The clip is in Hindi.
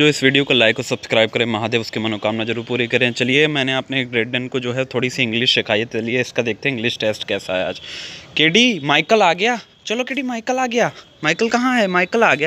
जो इस वीडियो को लाइक और सब्सक्राइब करें महादेव उसकी मनोकामना जरूर पूरी करें चलिए मैंने अपने ग्रेड डेन को जो है थोड़ी सी इंग्लिश सिखाई है चलिए इसका देखते हैं इंग्लिश टेस्ट कैसा है आज केडी माइकल आ गया चलो केडी माइकल आ गया माइकल कहाँ है माइकल आ गया